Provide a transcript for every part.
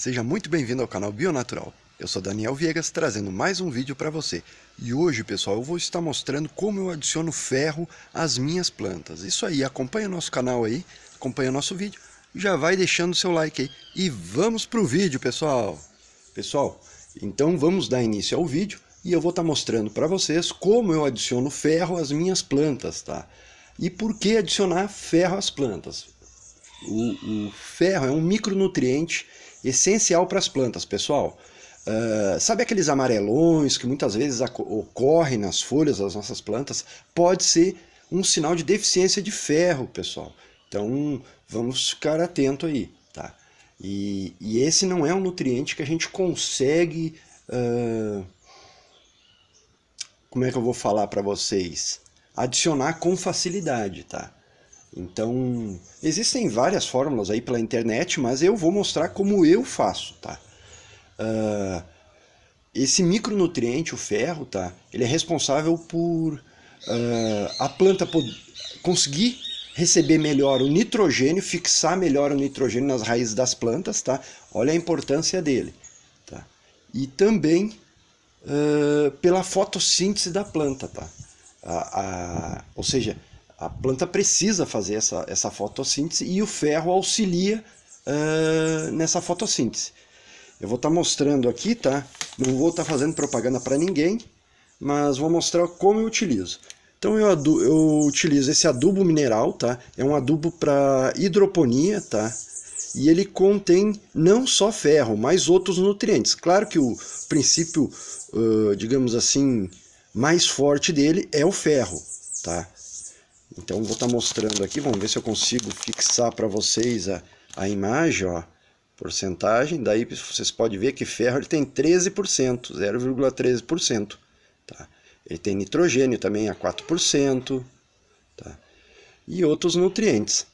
Seja muito bem-vindo ao canal Bionatural. Eu sou Daniel Viegas, trazendo mais um vídeo para você. E hoje, pessoal, eu vou estar mostrando como eu adiciono ferro às minhas plantas. Isso aí, acompanha o nosso canal aí, acompanha o nosso vídeo, já vai deixando seu like aí. E vamos pro vídeo, pessoal! Pessoal, então vamos dar início ao vídeo e eu vou estar mostrando para vocês como eu adiciono ferro às minhas plantas, tá? E por que adicionar ferro às plantas? O, o ferro é um micronutriente essencial para as plantas, pessoal. Uh, sabe aqueles amarelões que muitas vezes ocorrem nas folhas das nossas plantas? Pode ser um sinal de deficiência de ferro, pessoal. Então vamos ficar atento aí, tá? E, e esse não é um nutriente que a gente consegue. Uh, como é que eu vou falar para vocês? Adicionar com facilidade, tá? Então, existem várias fórmulas aí pela internet, mas eu vou mostrar como eu faço, tá? Uh, esse micronutriente, o ferro, tá? Ele é responsável por uh, a planta conseguir receber melhor o nitrogênio, fixar melhor o nitrogênio nas raízes das plantas, tá? Olha a importância dele, tá? E também uh, pela fotossíntese da planta, tá? A, a, ou seja, a planta precisa fazer essa, essa fotossíntese e o ferro auxilia uh, nessa fotossíntese. Eu vou estar tá mostrando aqui, tá? Não vou estar tá fazendo propaganda para ninguém, mas vou mostrar como eu utilizo. Então eu, eu utilizo esse adubo mineral, tá? É um adubo para hidroponia, tá? e ele contém não só ferro, mas outros nutrientes. Claro que o princípio, digamos assim, mais forte dele é o ferro, tá? Então vou estar tá mostrando aqui, vamos ver se eu consigo fixar para vocês a, a imagem, ó, porcentagem, daí vocês podem ver que ferro ele tem 13%, 0,13%, tá? Ele tem nitrogênio também a 4%, tá? E outros nutrientes.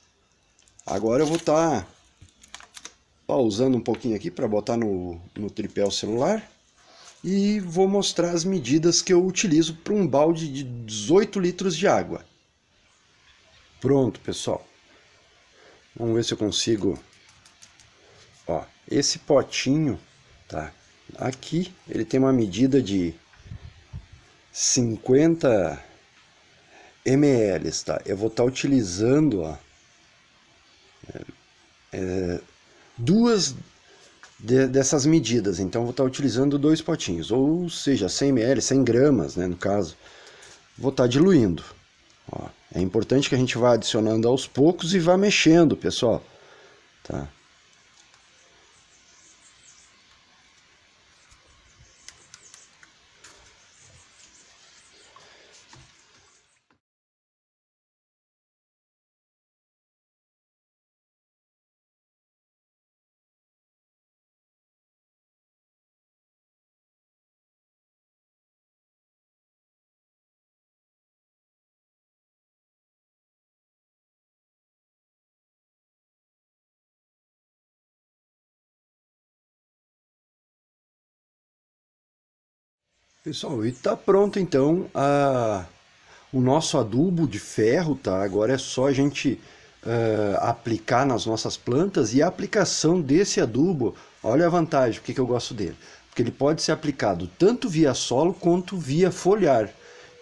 Agora eu vou estar tá pausando um pouquinho aqui para botar no, no tripé celular e vou mostrar as medidas que eu utilizo para um balde de 18 litros de água. Pronto, pessoal. Vamos ver se eu consigo. Ó, esse potinho, tá? Aqui ele tem uma medida de 50 ml, tá? Eu vou estar tá utilizando, ó, é, é, duas de, dessas medidas. Então, vou estar tá utilizando dois potinhos, ou seja, 100 ml, 100 gramas, né, no caso. Vou estar tá diluindo, ó. É importante que a gente vá adicionando aos poucos e vá mexendo, pessoal. Tá? Pessoal, e tá pronto então a, o nosso adubo de ferro, tá? Agora é só a gente uh, aplicar nas nossas plantas e a aplicação desse adubo, olha a vantagem, porque que eu gosto dele? Porque ele pode ser aplicado tanto via solo quanto via foliar.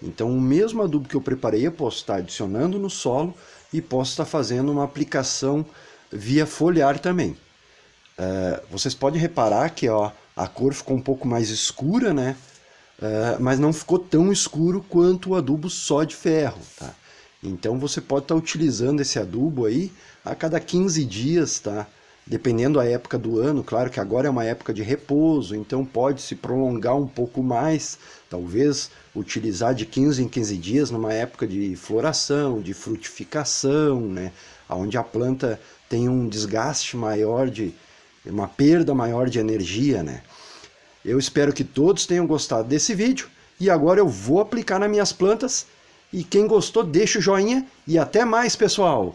Então o mesmo adubo que eu preparei eu posso estar adicionando no solo e posso estar fazendo uma aplicação via foliar também. Uh, vocês podem reparar que ó, a cor ficou um pouco mais escura, né? Uh, mas não ficou tão escuro quanto o adubo só de ferro, tá? Então você pode estar tá utilizando esse adubo aí a cada 15 dias, tá? Dependendo da época do ano, claro que agora é uma época de repouso, então pode se prolongar um pouco mais, talvez utilizar de 15 em 15 dias numa época de floração, de frutificação, né? Onde a planta tem um desgaste maior de uma perda maior de energia, né? Eu espero que todos tenham gostado desse vídeo e agora eu vou aplicar nas minhas plantas. E quem gostou, deixa o joinha e até mais, pessoal!